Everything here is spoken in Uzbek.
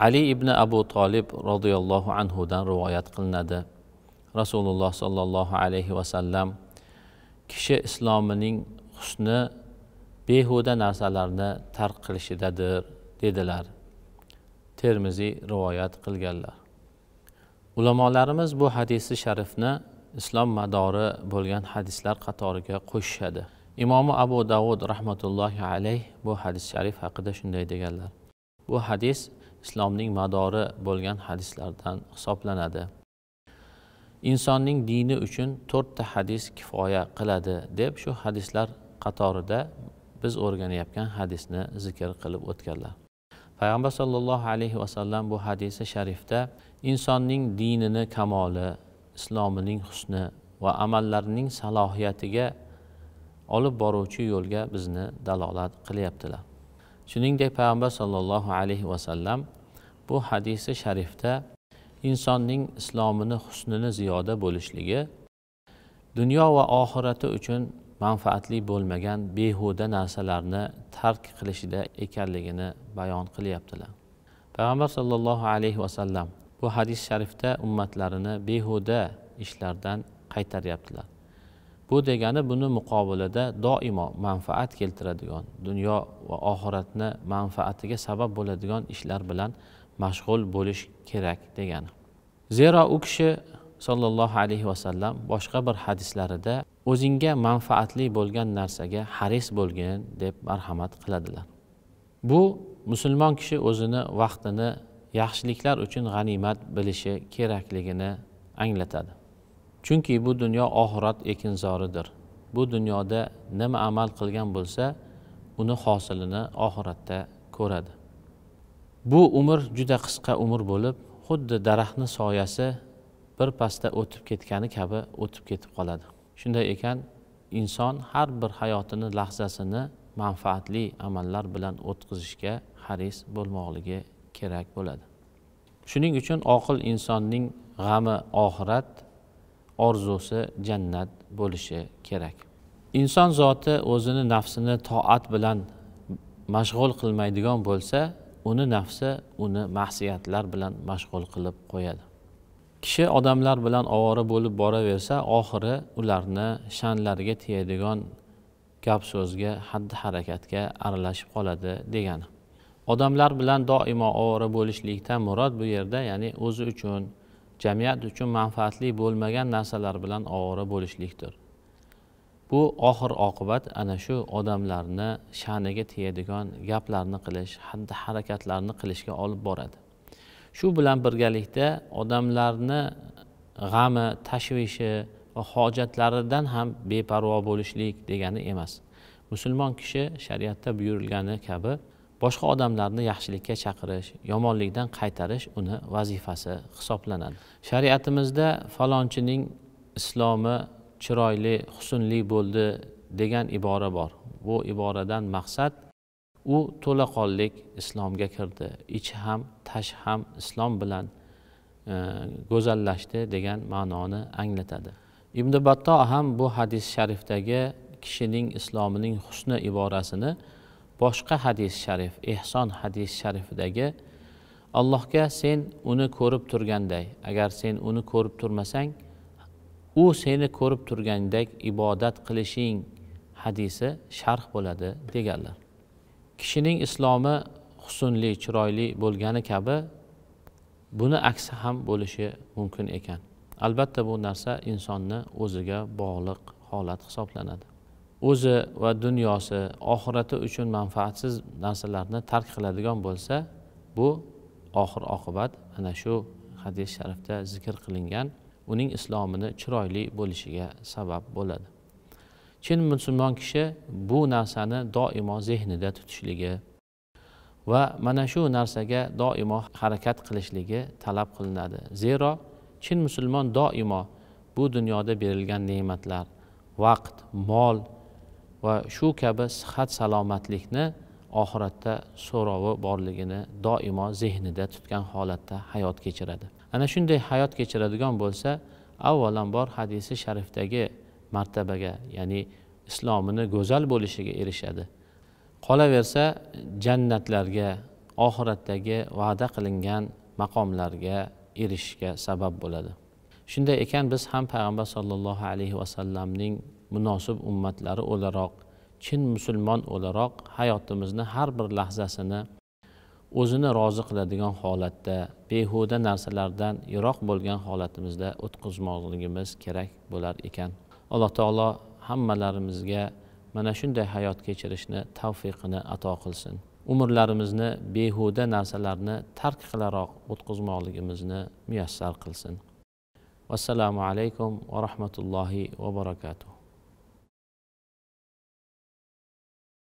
ali ibn abu tolib roziyallohu anhudan rivoyat qilinadi rasululloh sollallohu alayhi vasallam kishi islomining husni behuda narsalarni tark qilishidadir dedilar termiziy rivoyat qilganlar ulamolarimiz bu hadisi sharifni islom madori bo'lgan hadislar qatoriga qo'shishadi imomi abu davud rahmatullohi alayh bu hadis sharif haqida shunday deganlar bu hadis islomning madori bo'lgan hadislardan hisoblanadi insonning dini uchun to'rtta hadis kifoya qiladi deb shu hadislar qatorida biz o'rganayotgan hadisni zikr qilib o'tganlar payg'ambar sollallohu alayhi vasallam bu hadisi sharifda insonning dinini kamoli islomining husni va amallarining salohiyatiga olib boruvchi yo'lga bizni dalolat qilyaptilar shuningdek payg'ambar sollallohu alayhi vasallam bu hadisi sharifda insonning islomini husnini ziyoda bo'lishligi dunyo va oxirati uchun manfaatli bo'lmagan behuda narsalarni tark qilishida ekanligini bayon qilyaptilar payg'ambar sollallohu alayhi vasallam bu hadis sharifda ummatlarini behuda ishlardan qaytaryaptilar bu degani buni muqobilida doimo manfaat keltiradigan dunyo va oxiratni manfaatiga sabab bo'ladigan ishlar bilan mashg'ul bo'lish kerak degani zero u kishi sollallohu alayhi vasallam boshqa bir hadislarida o'zingga manfaatli bo'lgan narsaga haris bo'lgin deb marhamat qiladilar bu musulmon kishi o'zini vaqtini yaxshiliklar uchun g'animat bilishi kerakligini anglatadi chunki bu dunyo oxirat ekinzoridir bu dunyoda nima amal qilgan bo'lsa uni hosilini oxiratda ko'radi bu umr juda qisqa umr bo'lib xuddi daraxtni soyasi bir pasda o'tib ketgani kabi o'tib ketib qoladi shunday ekan inson har bir hayotini lahzasini manfaatli amallar bilan o'tkazishga haris bo'lmoqligi kerak bo'ladi shuning uchun oqil insonning g'ami oxirat orzusi jannat bo'lishi kerak inson zoti o'zini nafsini toat bilan mashg'ul qilmaydigan bo'lsa uni nafsi uni masiyatlar bilan mashg'ul qilib qo'yadi kishi odamlar bilan ovora bo'lib boraversa oxiri ularni sha'nlariga tegadigan gap so'zga haddi harakatga aralashib qoladi degani odamlar bilan doimo ovora bo'lishlikdan murod bu yerda ya'ni o'zi uchun jamiyat uchun manfaatli bo'lmagan narsalar bilan ovora bo'lishlikdir bu oxir oqibat ana shu odamlarni sha'niga tegadigan gaplarni qilish xatti harakatlarni qilishga olib boradi shu bilan birgalikda odamlarni g'ami tashvishi va hojatlaridan ham beparvo bo'lishlik degani emas musulmon kishi shariatda buyurilgani kabi boshqa odamlarni yaxshilikka chaqirish yomonlikdan qaytarish uni vazifasi hisoblanadi shariatimizda falonchining islomi chiroyli husnli bo'ldi degan ibora bor bu iboradan maqsad u to'laqonlik islomga kirdi ichi ham tashi ham islom bilan e, go'zallashdi degan ma'noni anglatadi ibn batto ham bu hadis sharifdagi kishining islomining husni iborasini boshqa hadis sharif ehson hadis sharifidagi allohga sen uni ko'rib turganday agar sen uni ko'rib turmasang u seni ko'rib turgandek ibodat qilishing hadisi sharh bo'ladi deganlar kishining islomi husnli chiroyli bo'lgani kabi buni aksi ham bo'lishi mumkin ekan albatta bu narsa insonni o'ziga bog'liq holat hisoblanadi o'zi va dunyosi oxirati uchun manfaatsiz narsalarni tark qiladigan bo'lsa bu oxir oqibat ana shu hadis sharifda zikr qilingan uning islomini chiroyli bo'lishiga sabab bo'ladi chin musulmon kishi bu narsani doimo zehnida tutishligi va mana shu narsaga doimo harakat qilishligi talab qilinadi zero chin musulmon doimo bu dunyoda berilgan ne'matlar vaqt mol va shu kabi sihat salomatlikni oxiratda so'rovi borligini doimo zehnida tutgan holatda hayot kechiradi ana shunday hayot kechiradigan bo'lsa avvalambor hadisi sharifdagi martabaga ya'ni islomini go'zal bo'lishiga erishadi qolaversa jannatlarga oxiratdagi va'da qilingan maqomlarga erishishga sabab bo'ladi shunday ekan biz ham payg'ambar sollallohu alayhi vasallamning munosib ummatlari o'laroq chin musulmon o'laroq hayotimizni har bir lahzasini o'zini rozi qiladigan holatda behuda narsalardan yiroq bo'lgan holatimizda o'tkazmoqligimiz kerak bo'lar ekan alloh taolo hammalarimizga mana shunday hayot kechirishni tavfiqini ato qilsin umrlarimizni behuda narsalarni tark qilaroq o'tkazmoqligimizni muyassar qilsin vassalomu alaykum va rahmatullohi va barakatuh